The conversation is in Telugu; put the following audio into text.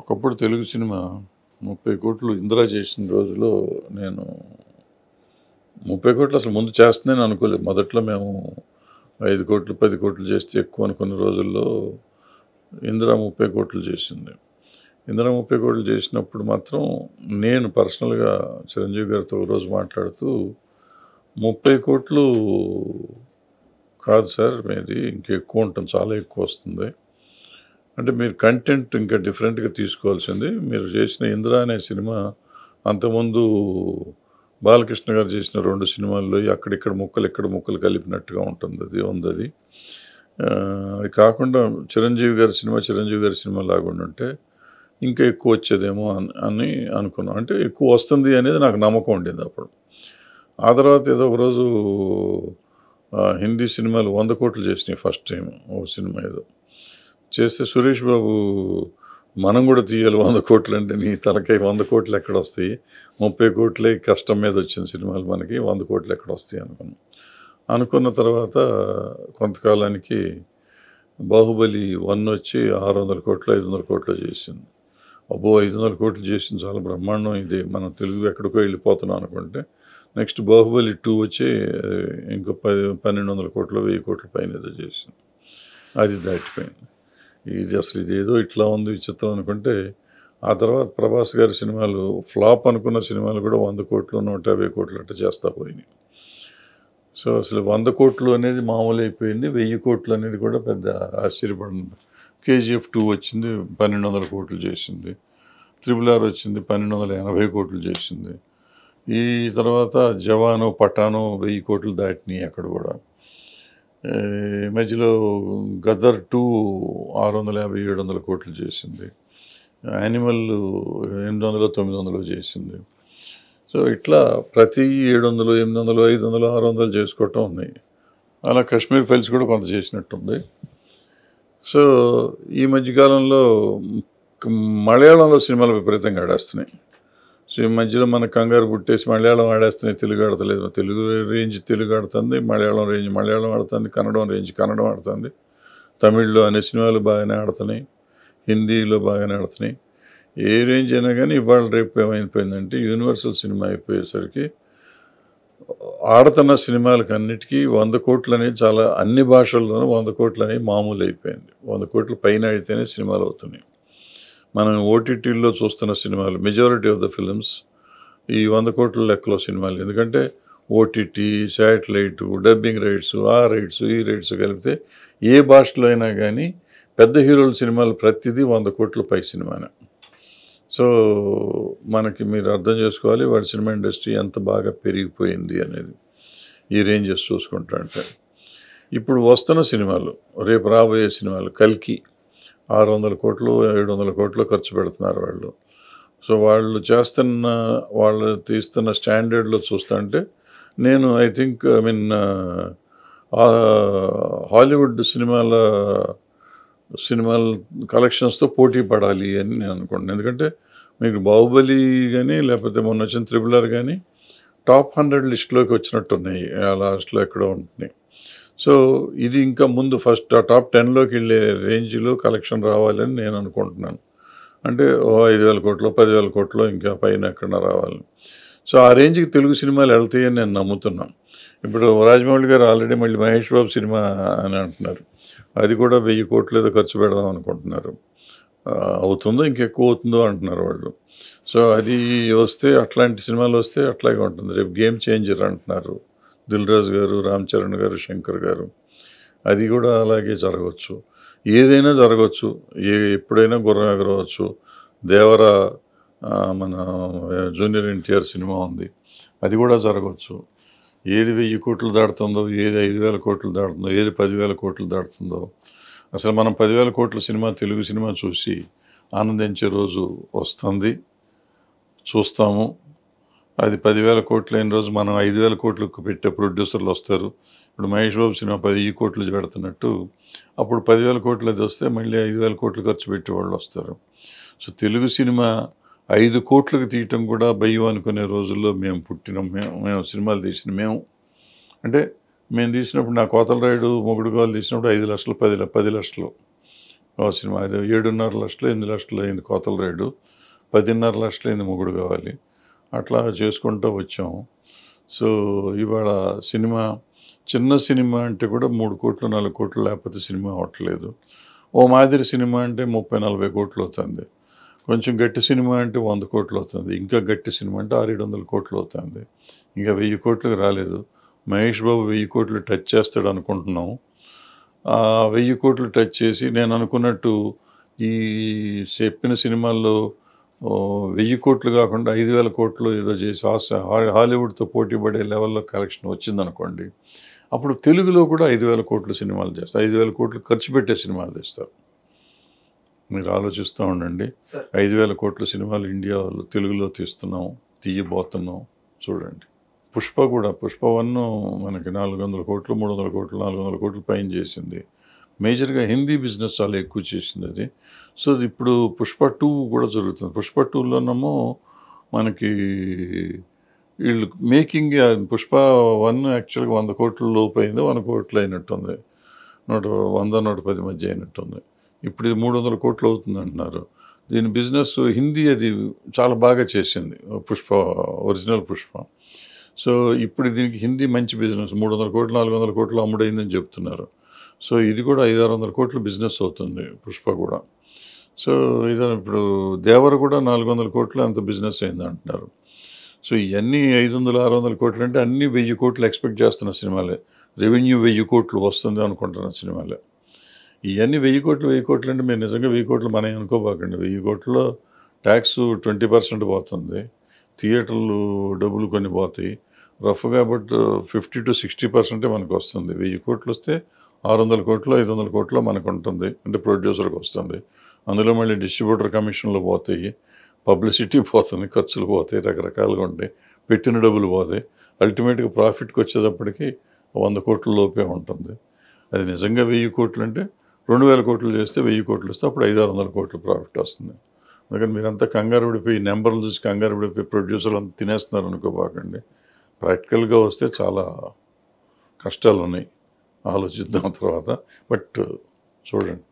ఒకప్పుడు తెలుగు సినిమా ముప్పై కోట్లు ఇందిరా చేసిన రోజులో నేను ముప్పై కోట్లు అసలు ముందు చేస్తుందని అనుకోలేదు మొదట్లో మేము ఐదు కోట్లు పది కోట్లు చేస్తే ఎక్కువ అనుకున్న రోజుల్లో ఇందిరా ముప్పై కోట్లు చేసింది ఇందిరా ముప్పై కోట్లు చేసినప్పుడు మాత్రం నేను పర్సనల్గా చిరంజీవి గారితో రోజు మాట్లాడుతూ ముప్పై కోట్లు కాదు సార్ మీది ఇంకెక్కువ ఉంటుంది చాలా ఎక్కువ వస్తుంది అంటే మీరు కంటెంట్ ఇంకా డిఫరెంట్గా తీసుకోవాల్సింది మీరు చేసిన ఇందిరా అనే సినిమా అంతకుముందు బాలకృష్ణ గారు చేసిన రెండు సినిమాల్లో అక్కడిక్కడ ముక్కలు ఇక్కడ ముక్కలు కలిపినట్టుగా ఉంటుంది అది ఉంది అది అది కాకుండా చిరంజీవి గారి సినిమా చిరంజీవి గారి సినిమా లాగుండుంటే ఇంకా ఎక్కువ వచ్చేదేమో అని అనుకున్నాం అంటే ఎక్కువ వస్తుంది అనేది నాకు నమ్మకం ఉండేది అప్పుడు ఆ తర్వాత ఏదో ఒకరోజు హిందీ సినిమాలు వంద కోట్లు చేసినాయి ఫస్ట్ టైం ఓ సినిమా ఏదో చేస్తే సురేష్ బాబు మనం కూడా తీయాలి వంద కోట్లు అంటే నీ తనకై వంద కోట్లు ఎక్కడ వస్తాయి ముప్పై కోట్లే కష్టం మీద వచ్చిన సినిమాలు మనకి వంద కోట్లు ఎక్కడ వస్తాయి అనుకున్నాం అనుకున్న తర్వాత కొంతకాలానికి బాహుబలి వన్ వచ్చి ఆరు వందల కోట్లు ఐదు వందల కోట్లు చేసింది అబ్బో ఐదు వందల కోట్లు చేసింది చాలా బ్రహ్మాండం ఇది మనం తెలుగు ఎక్కడికో వెళ్ళిపోతున్నాం అనుకుంటే నెక్స్ట్ బాహుబలి టూ వచ్చి ఇంకో పది పన్నెండు వందల కోట్లు వెయ్యి కోట్ల పైన ఏదో చేసింది అది దాటిపోయింది ఇది అసలు ఇదేదో ఇట్లా ఉంది విచిత్రం అనుకుంటే ఆ తర్వాత ప్రభాస్ గారి సినిమాలు ఫ్లాప్ అనుకున్న సినిమాలు కూడా వంద కోట్లు నూట యాభై కోట్లు అట్లా చేస్తా పోయినాయి సో అసలు వంద కోట్లు అనేది మామూలు అయిపోయింది వెయ్యి కోట్లు అనేది కూడా పెద్ద ఆశ్చర్యపడి కేజీఎఫ్ టూ వచ్చింది పన్నెండు వందల కోట్లు చేసింది త్రిబుల్ ఆర్ వచ్చింది పన్నెండు వందల ఎనభై కోట్లు చేసింది ఈ తర్వాత జవాను పటాను వెయ్యి కోట్లు దాటినాయి అక్కడ కూడా మధ్యలో గదర్ టూ ఆరు వందల యాభై ఏడు వందల కోట్లు చేసింది యానిమల్ ఎనిమిది వందలు తొమ్మిది వందలు చేసింది సో ఇట్లా ప్రతి ఏడు వందలు ఎనిమిది వందలు ఐదు వందలు ఆరు వందలు చేసుకోవటం ఉన్నాయి అలా కాశ్మీర్ ఫైల్స్ కూడా కొంత చేసినట్టుంది సో ఈ మధ్యకాలంలో మలయాళంలో సినిమాలు విపరీతంగా ఆడేస్తున్నాయి సో ఈ మధ్యలో మన కంగారు పుట్టేసి మలయాళం ఆడేస్తున్నాయి తెలుగు ఆడతలేదు తెలుగు రేంజ్ తెలుగు ఆడుతుంది మలయాళం రేంజ్ మలయాళం ఆడుతుంది కన్నడం రేంజ్ కన్నడం ఆడుతుంది తమిళ్లో అనే సినిమాలు బాగానే ఆడుతున్నాయి హిందీలో బాగానే ఆడుతున్నాయి ఏ రేంజ్ అయినా కానీ ఇవాళ రేపు ఏమైపోయిందంటే యూనివర్సల్ సినిమా అయిపోయేసరికి ఆడుతున్న సినిమాలకు అన్నిటికీ వంద కోట్లు అనేది చాలా అన్ని భాషల్లోనూ వంద కోట్లు అనేవి మామూలు అయిపోయింది వంద కోట్ల పైన అయితేనే సినిమాలు అవుతున్నాయి మనం ఓటీటీల్లో చూస్తున్న సినిమాలు మెజారిటీ ఆఫ్ ద ఫిల్మ్స్ ఈ వంద కోట్ల లెక్కలో సినిమాలు ఎందుకంటే ఓటీటీ శాటిలైట్ డబ్బింగ్ రైట్స్ ఆ రైట్స్ ఈ రైట్స్ కలిపితే ఏ భాషలో అయినా కానీ పెద్ద హీరోల సినిమాలు ప్రతిదీ వంద కోట్ల పై సినిమానే సో మనకి మీరు అర్థం చేసుకోవాలి వాడి సినిమా ఇండస్ట్రీ ఎంత బాగా పెరిగిపోయింది అనేది ఈ రేంజెస్ చూసుకుంటా అంటే ఇప్పుడు వస్తున్న సినిమాలు రేపు రాబోయే సినిమాలు కల్కి ఆరు వందల కోట్లు ఏడు వందల కోట్లు ఖర్చు పెడుతున్నారు వాళ్ళు సో వాళ్ళు చేస్తున్న వాళ్ళు తీస్తున్న స్టాండర్డ్లో చూస్తుంటే నేను I think I mean Hollywood సినిమాల సినిమాల కలెక్షన్స్తో పోటీ పడాలి అని నేను అనుకుంటున్నాను ఎందుకంటే మీకు బాహుబలి కానీ లేకపోతే మొన్న వచ్చిన త్రిబులర్ కానీ టాప్ హండ్రెడ్ లిస్ట్లోకి వచ్చినట్టున్నాయి ఆ లాస్ట్లో ఎక్కడో ఉంటున్నాయి సో ఇది ఇంకా ముందు ఫస్ట్ ఆ టాప్ టెన్లోకి వెళ్ళే రేంజ్లో కలెక్షన్ రావాలని నేను అనుకుంటున్నాను అంటే ఓ ఐదు వేల కోట్లు పదివేల కోట్లు ఇంకా పైన ఎక్కడ రావాలని సో ఆ రేంజ్కి తెలుగు సినిమాలు వెళ్తాయని నేను నమ్ముతున్నాను ఇప్పుడు రాజమౌళి గారు ఆల్రెడీ మళ్ళీ మహేష్ బాబు సినిమా అని అంటున్నారు అది కూడా వెయ్యి కోట్లు ఏదో ఖర్చు పెడదాం అనుకుంటున్నారు అవుతుందో ఇంకెక్కువ అవుతుందో అంటున్నారు వాళ్ళు సో అది వస్తే అట్లాంటి సినిమాలు వస్తే అట్లాగే ఉంటుంది రేపు గేమ్ చేంజర్ అంటున్నారు దిల్రాజు గారు రామ్ చరణ్ గారు శంకర్ గారు అది కూడా అలాగే జరగవచ్చు ఏదైనా జరగవచ్చు ఏ ఎప్పుడైనా గుర్రం ఎగరవచ్చు దేవర మన జూనియర్ ఎన్టీఆర్ సినిమా ఉంది అది కూడా జరగవచ్చు ఏది వెయ్యి కోట్లు దాడుతుందో ఏది ఐదు వేల కోట్లు దాడుతుందో ఏది పదివేల కోట్లు దాడుతుందో అసలు మనం పదివేల కోట్ల సినిమా తెలుగు సినిమా చూసి ఆనందించే రోజు వస్తుంది చూస్తాము అది పదివేల కోట్లు అయిన రోజు మనం ఐదు వేల కోట్లకు పెట్టే ప్రొడ్యూసర్లు వస్తారు ఇప్పుడు మహేష్ బాబు సినిమా పది ఈ కోట్లు పెడుతున్నట్టు అప్పుడు పదివేల కోట్లు అది వస్తే మళ్ళీ ఐదు వేల కోట్లు ఖర్చు పెట్టే వాళ్ళు వస్తారు సో తెలుగు సినిమా ఐదు కోట్లకు తీయటం కూడా భయం అనుకునే రోజుల్లో మేము పుట్టినాం మేము మేము సినిమాలు తీసిన మేము అంటే మేము తీసినప్పుడు నా కోతలరాయుడు మొగుడు కాలు తీసినప్పుడు ఐదు లక్షలు పది పది లక్షలు సినిమా అది ఏడున్నర లక్షలు ఎనిమిది లక్షలు అయింది కోతలరాయుడు పదిన్నర లక్షలు అయింది మొగుడు కావాలి అట్లా చేసుకుంటూ వచ్చాం సో ఇవాళ సినిమా చిన్న సినిమా అంటే కూడా మూడు కోట్లు నాలుగు కోట్లు లేకపోతే సినిమా అవ్వట్లేదు ఓ మాదిరి సినిమా అంటే ముప్పై నలభై కోట్లు అవుతుంది కొంచెం గట్టి సినిమా అంటే వంద కోట్లు అవుతుంది ఇంకా గట్టి సినిమా అంటే ఆరేడు వందల కోట్లు అవుతుంది ఇంకా వెయ్యి కోట్లకు రాలేదు మహేష్ బాబు వెయ్యి కోట్లు టచ్ చేస్తాడు అనుకుంటున్నాం ఆ వెయ్యి కోట్లు టచ్ చేసి నేను అనుకున్నట్టు ఈ చెప్పిన సినిమాల్లో వెయ్యి కోట్లు కాకుండా ఐదు వేల కోట్లు ఏదో చేసి హాలీవుడ్తో పోటీ పడే లెవెల్లో కలెక్షన్ వచ్చిందనుకోండి అప్పుడు తెలుగులో కూడా ఐదు వేల కోట్లు సినిమాలు చేస్తారు ఐదు వేల కోట్లు ఖర్చు పెట్టే సినిమాలు తెస్తారు మీరు ఆలోచిస్తూ ఉండండి ఐదు వేల కోట్ల సినిమాలు ఇండియాలో తెలుగులో తీస్తున్నాం తీయబోతున్నాం చూడండి పుష్ప కూడా పుష్ప వన్ మనకి నాలుగు వందల కోట్లు మూడు వందల కోట్లు నాలుగు వందల కోట్లు పైన చేసింది మేజర్గా హిందీ బిజినెస్ చాలా ఎక్కువ చేసింది అది సో ఇప్పుడు పుష్ప టూ కూడా జరుగుతుంది పుష్ప టూలోనేమో మనకి వీళ్ళు మేకింగ్ పుష్ప వన్ యాక్చువల్గా వంద కోట్ల లోపు అయింది వంద కోట్లు అయినట్టుంది నూట వంద నూట పది మధ్య అయినట్టుంది ఇప్పుడు ఇది మూడు వందల కోట్లు అవుతుంది అంటున్నారు దీని బిజినెస్ హిందీ అది చాలా బాగా చేసింది పుష్ప ఒరిజినల్ పుష్ప సో ఇప్పుడు దీనికి హిందీ మంచి బిజినెస్ మూడు వందల కోట్లు నాలుగు వందల కోట్లు అమ్ముడైందని చెప్తున్నారు సో ఇది కూడా ఐదారు వందల కోట్లు బిజినెస్ అవుతుంది పుష్ప కూడా సో ఇదే ఇప్పుడు దేవర కూడా నాలుగు వందల కోట్లు అంత బిజినెస్ అయింది అంటున్నారు సో ఇవన్నీ ఐదు వందలు ఆరు వందల కోట్లు అంటే అన్నీ వెయ్యి కోట్లు ఎక్స్పెక్ట్ చేస్తున్న సినిమాలే రెవెన్యూ వెయ్యి కోట్లు వస్తుంది అనుకుంటున్న సినిమాలే ఇవన్నీ వెయ్యి కోట్లు వెయ్యి కోట్లు అంటే మీరు నిజంగా వెయ్యి కోట్లు మనం అనుకోబోకండి వెయ్యి కోట్లో ట్యాక్స్ ట్వంటీ పర్సెంట్ పోతుంది థియేటర్లు డబ్బులు కొన్ని పోతాయి రఫ్గా బట్ ఫిఫ్టీ టు సిక్స్టీ పర్సెంటే మనకు వస్తుంది వెయ్యి కోట్లు వస్తే ఆరు వందల కోట్లు ఐదు వందల కోట్లు మనకు ఉంటుంది అంటే ప్రొడ్యూసర్కి వస్తుంది అందులో మళ్ళీ డిస్ట్రిబ్యూటర్ కమిషన్లు పోతాయి పబ్లిసిటీ పోతుంది ఖర్చులు పోతాయి రకరకాలుగా ఉంటాయి పెట్టిన డబ్బులు పోతాయి అల్టిమేట్గా ప్రాఫిట్కి వచ్చేటప్పటికి వంద కోట్ల లోపే ఉంటుంది అది నిజంగా వెయ్యి కోట్లు అంటే రెండు వేల కోట్లు చేస్తే వెయ్యి కోట్లు వస్తే అప్పుడు ఐదారు వందల కోట్లు ప్రాఫిట్ వస్తుంది అందుకని మీరంతా కంగారు పడిపోయి నెంబర్లు చూసి కంగారు పడిపోయి ప్రొడ్యూసర్లు అంతా తినేస్తున్నారు అనుకోబాకండి ప్రాక్టికల్గా వస్తే చాలా కష్టాలు ఉన్నాయి ఆలోచిద్దాం తర్వాత బట్ చూడండి